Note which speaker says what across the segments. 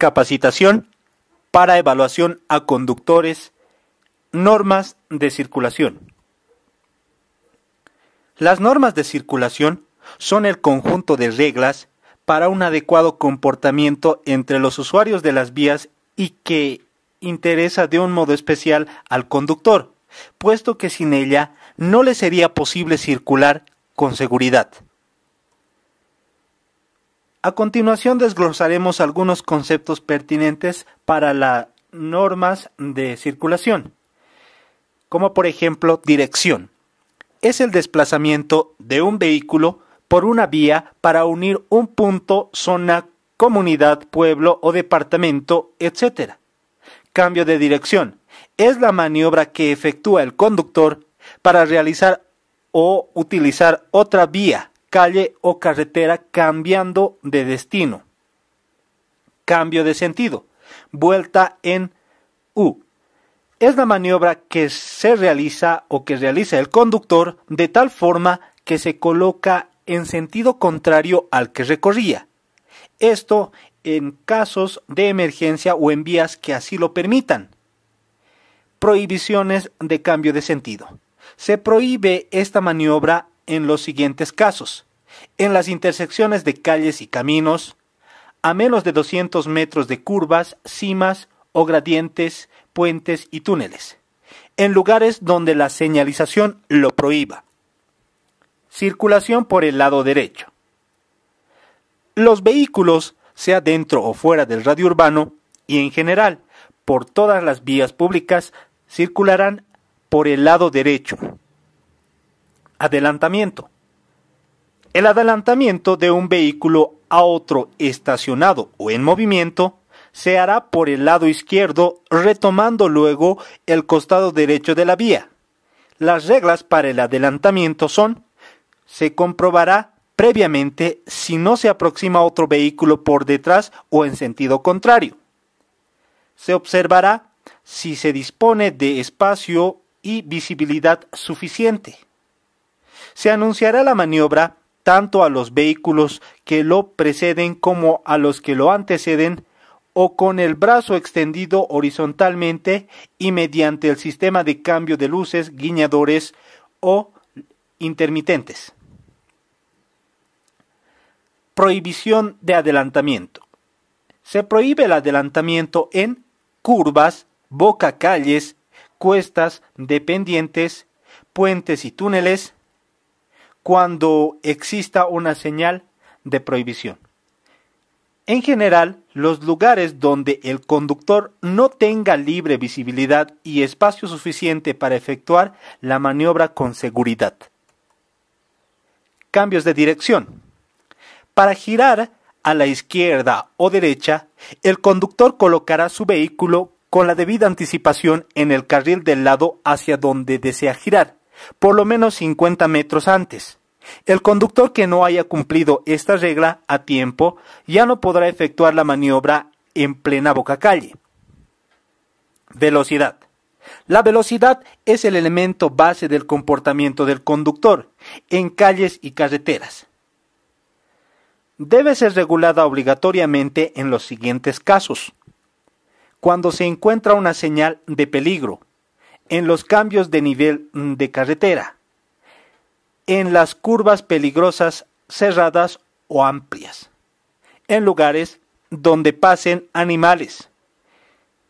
Speaker 1: capacitación para evaluación a conductores, normas de circulación. Las normas de circulación son el conjunto de reglas para un adecuado comportamiento entre los usuarios de las vías y que interesa de un modo especial al conductor, puesto que sin ella no le sería posible circular con seguridad. A continuación desglosaremos algunos conceptos pertinentes para las normas de circulación, como por ejemplo dirección. Es el desplazamiento de un vehículo por una vía para unir un punto, zona, comunidad, pueblo o departamento, etc. Cambio de dirección. Es la maniobra que efectúa el conductor para realizar o utilizar otra vía calle o carretera cambiando de destino. Cambio de sentido. Vuelta en U. Es la maniobra que se realiza o que realiza el conductor de tal forma que se coloca en sentido contrario al que recorría. Esto en casos de emergencia o en vías que así lo permitan. Prohibiciones de cambio de sentido. Se prohíbe esta maniobra en los siguientes casos en las intersecciones de calles y caminos, a menos de 200 metros de curvas, cimas o gradientes, puentes y túneles, en lugares donde la señalización lo prohíba. Circulación por el lado derecho. Los vehículos, sea dentro o fuera del radio urbano, y en general por todas las vías públicas, circularán por el lado derecho. Adelantamiento. El adelantamiento de un vehículo a otro estacionado o en movimiento se hará por el lado izquierdo retomando luego el costado derecho de la vía. Las reglas para el adelantamiento son se comprobará previamente si no se aproxima otro vehículo por detrás o en sentido contrario. Se observará si se dispone de espacio y visibilidad suficiente. Se anunciará la maniobra tanto a los vehículos que lo preceden como a los que lo anteceden, o con el brazo extendido horizontalmente y mediante el sistema de cambio de luces, guiñadores o intermitentes. Prohibición de adelantamiento. Se prohíbe el adelantamiento en curvas, boca calles cuestas, dependientes, puentes y túneles, cuando exista una señal de prohibición. En general, los lugares donde el conductor no tenga libre visibilidad y espacio suficiente para efectuar la maniobra con seguridad. Cambios de dirección. Para girar a la izquierda o derecha, el conductor colocará su vehículo con la debida anticipación en el carril del lado hacia donde desea girar por lo menos 50 metros antes. El conductor que no haya cumplido esta regla a tiempo ya no podrá efectuar la maniobra en plena boca calle. Velocidad. La velocidad es el elemento base del comportamiento del conductor en calles y carreteras. Debe ser regulada obligatoriamente en los siguientes casos. Cuando se encuentra una señal de peligro, en los cambios de nivel mm, de carretera, en las curvas peligrosas cerradas o amplias, en lugares donde pasen animales,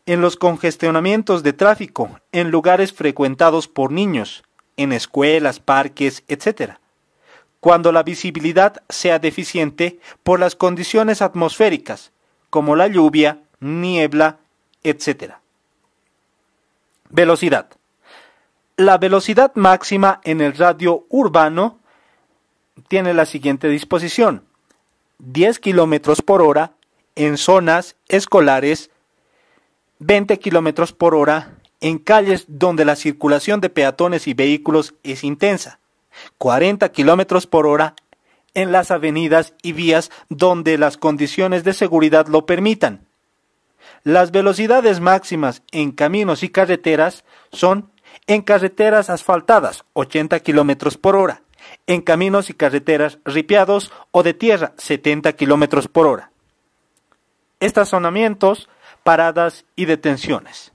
Speaker 1: en los congestionamientos de tráfico, en lugares frecuentados por niños, en escuelas, parques, etc. Cuando la visibilidad sea deficiente por las condiciones atmosféricas, como la lluvia, niebla, etc. Velocidad. La velocidad máxima en el radio urbano tiene la siguiente disposición. 10 kilómetros por hora en zonas escolares, 20 kilómetros por hora en calles donde la circulación de peatones y vehículos es intensa, 40 kilómetros por hora en las avenidas y vías donde las condiciones de seguridad lo permitan, las velocidades máximas en caminos y carreteras son en carreteras asfaltadas 80 km por hora, en caminos y carreteras ripiados o de tierra 70 km por hora. Estacionamientos, paradas y detenciones.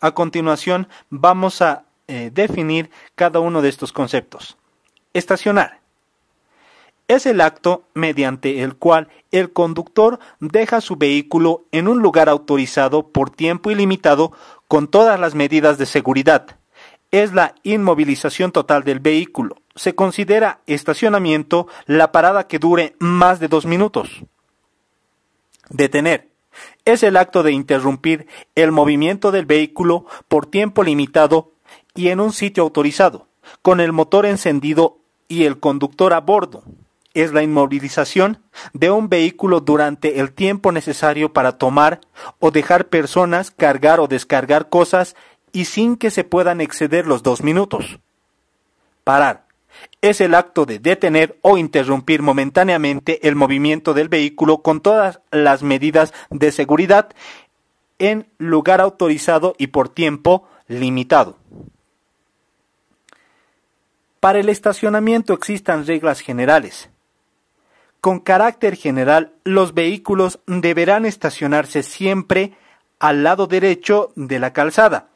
Speaker 1: A continuación vamos a eh, definir cada uno de estos conceptos. Estacionar es el acto mediante el cual el conductor deja su vehículo en un lugar autorizado por tiempo ilimitado con todas las medidas de seguridad. Es la inmovilización total del vehículo. Se considera estacionamiento la parada que dure más de dos minutos. Detener. Es el acto de interrumpir el movimiento del vehículo por tiempo limitado y en un sitio autorizado, con el motor encendido y el conductor a bordo, es la inmovilización de un vehículo durante el tiempo necesario para tomar o dejar personas, cargar o descargar cosas y sin que se puedan exceder los dos minutos. Parar. Es el acto de detener o interrumpir momentáneamente el movimiento del vehículo con todas las medidas de seguridad en lugar autorizado y por tiempo limitado. Para el estacionamiento existan reglas generales con carácter general, los vehículos deberán estacionarse siempre al lado derecho de la calzada,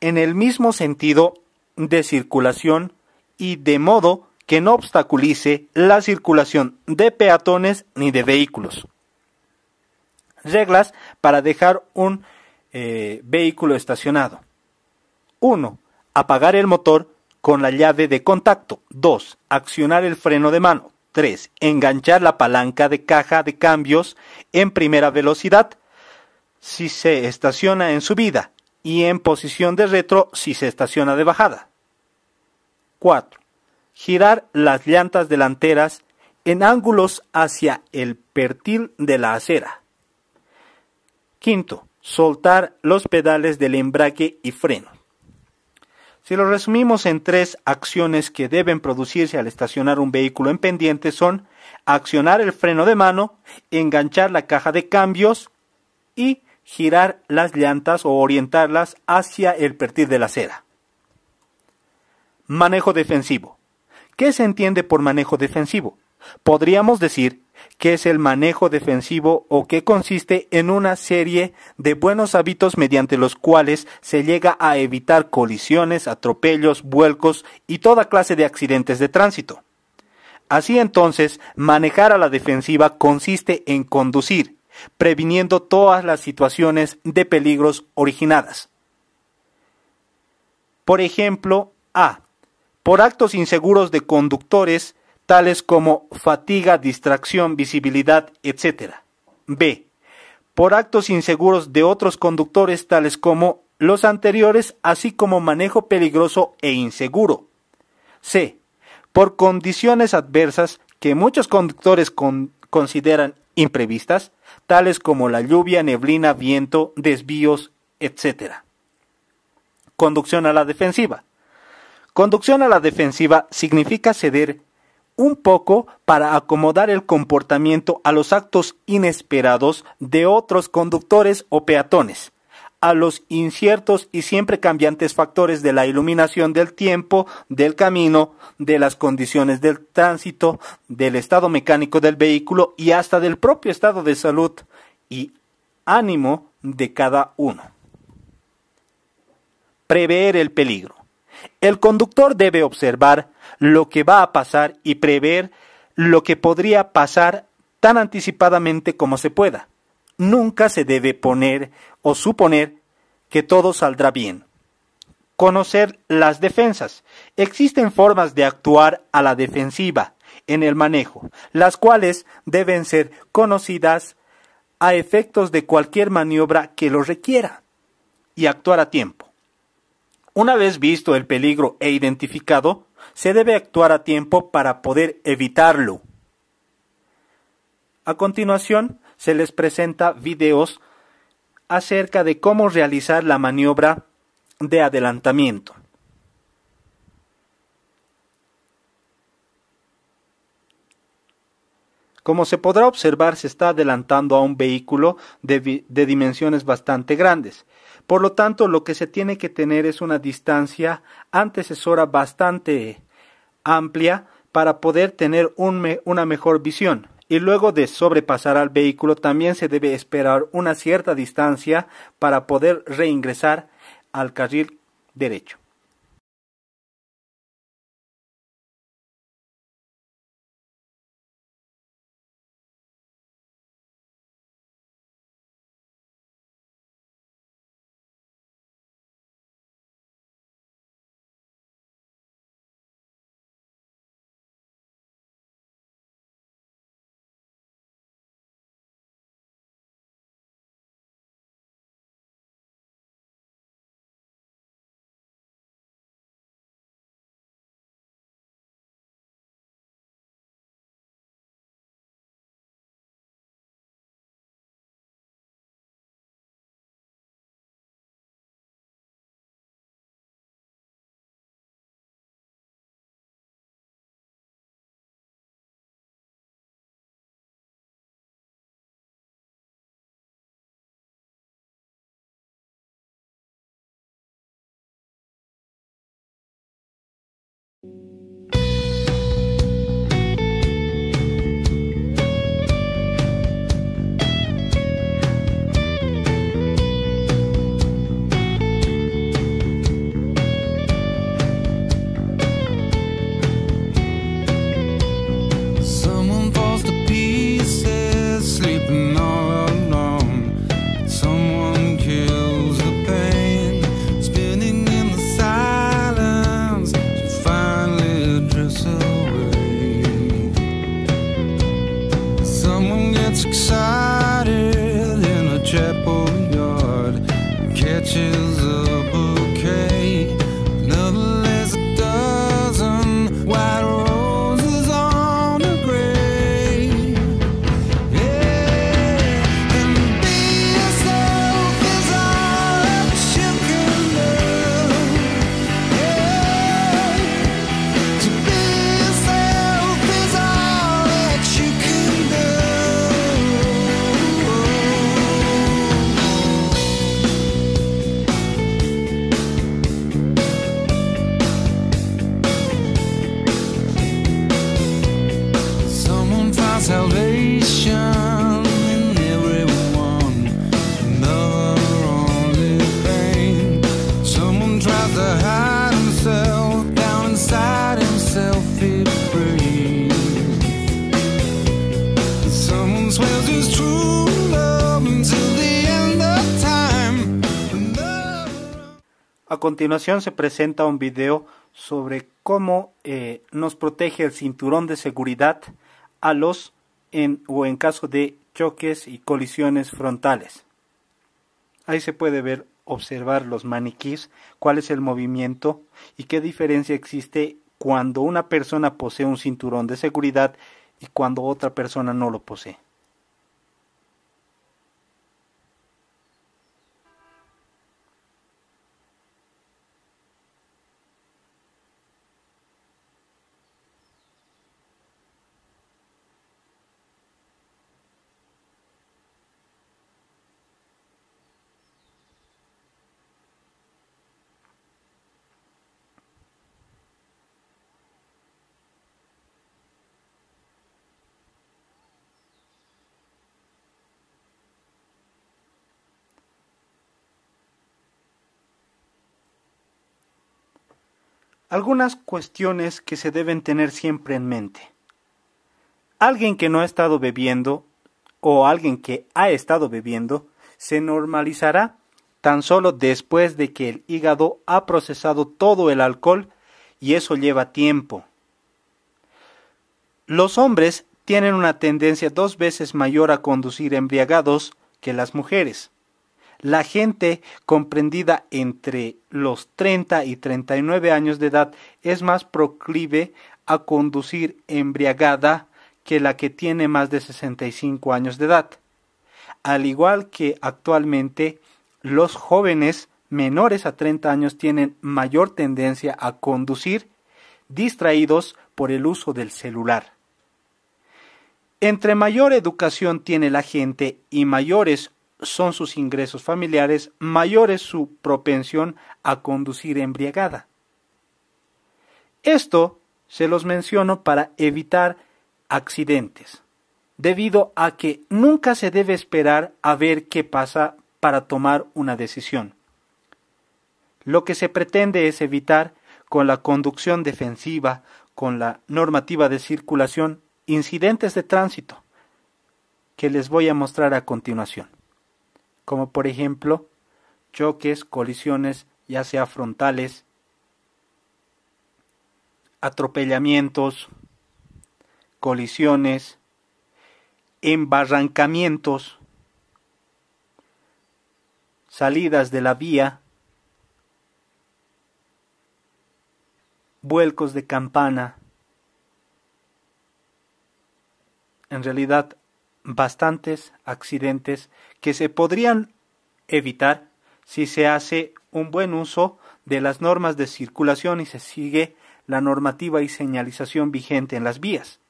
Speaker 1: en el mismo sentido de circulación y de modo que no obstaculice la circulación de peatones ni de vehículos. Reglas para dejar un eh, vehículo estacionado. 1. Apagar el motor con la llave de contacto. 2. Accionar el freno de mano. 3. Enganchar la palanca de caja de cambios en primera velocidad si se estaciona en subida y en posición de retro si se estaciona de bajada. 4. Girar las llantas delanteras en ángulos hacia el pertil de la acera. 5. soltar los pedales del embrague y freno. Si lo resumimos en tres acciones que deben producirse al estacionar un vehículo en pendiente son accionar el freno de mano, enganchar la caja de cambios y girar las llantas o orientarlas hacia el perfil de la acera. Manejo defensivo. ¿Qué se entiende por manejo defensivo? Podríamos decir que es el manejo defensivo o que consiste en una serie de buenos hábitos mediante los cuales se llega a evitar colisiones, atropellos, vuelcos y toda clase de accidentes de tránsito. Así entonces, manejar a la defensiva consiste en conducir, previniendo todas las situaciones de peligros originadas. Por ejemplo, A. Por actos inseguros de conductores tales como fatiga, distracción, visibilidad, etc. B. Por actos inseguros de otros conductores tales como los anteriores, así como manejo peligroso e inseguro. C. Por condiciones adversas que muchos conductores consideran imprevistas, tales como la lluvia, neblina, viento, desvíos, etc. Conducción a la defensiva. Conducción a la defensiva significa ceder un poco para acomodar el comportamiento a los actos inesperados de otros conductores o peatones, a los inciertos y siempre cambiantes factores de la iluminación del tiempo, del camino, de las condiciones del tránsito, del estado mecánico del vehículo y hasta del propio estado de salud y ánimo de cada uno. Prever el peligro. El conductor debe observar lo que va a pasar y prever lo que podría pasar tan anticipadamente como se pueda. Nunca se debe poner o suponer que todo saldrá bien. Conocer las defensas. Existen formas de actuar a la defensiva en el manejo, las cuales deben ser conocidas a efectos de cualquier maniobra que lo requiera y actuar a tiempo. Una vez visto el peligro e identificado, se debe actuar a tiempo para poder evitarlo. A continuación, se les presenta videos acerca de cómo realizar la maniobra de adelantamiento. Como se podrá observar, se está adelantando a un vehículo de, dimensiones bastante grandes por lo tanto, lo que se tiene que tener es una distancia antecesora bastante amplia para poder tener una mejor visión. Y luego de sobrepasar al vehículo también se debe esperar una cierta distancia para poder reingresar al carril derecho. A continuación se presenta un video sobre cómo eh, nos protege el cinturón de seguridad a los en, o en caso de choques y colisiones frontales. Ahí se puede ver, observar los maniquís, cuál es el movimiento y qué diferencia existe cuando una persona posee un cinturón de seguridad y cuando otra persona no lo posee. Algunas cuestiones que se deben tener siempre en mente. Alguien que no ha estado bebiendo o alguien que ha estado bebiendo se normalizará tan solo después de que el hígado ha procesado todo el alcohol y eso lleva tiempo. Los hombres tienen una tendencia dos veces mayor a conducir embriagados que las mujeres. La gente comprendida entre los 30 y 39 años de edad es más proclive a conducir embriagada que la que tiene más de 65 años de edad. Al igual que actualmente, los jóvenes menores a 30 años tienen mayor tendencia a conducir distraídos por el uso del celular. Entre mayor educación tiene la gente y mayores son sus ingresos familiares, mayor es su propensión a conducir embriagada. Esto se los menciono para evitar accidentes, debido a que nunca se debe esperar a ver qué pasa para tomar una decisión. Lo que se pretende es evitar con la conducción defensiva, con la normativa de circulación, incidentes de tránsito, que les voy a mostrar a continuación como por ejemplo choques, colisiones, ya sea frontales, atropellamientos, colisiones, embarrancamientos, salidas de la vía, vuelcos de campana. En realidad bastantes accidentes que se podrían evitar si se hace un buen uso de las normas de circulación y se sigue la normativa y señalización vigente en las vías.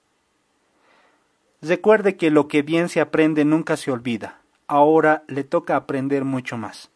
Speaker 1: Recuerde que lo que bien se aprende nunca se olvida. Ahora le toca aprender mucho más.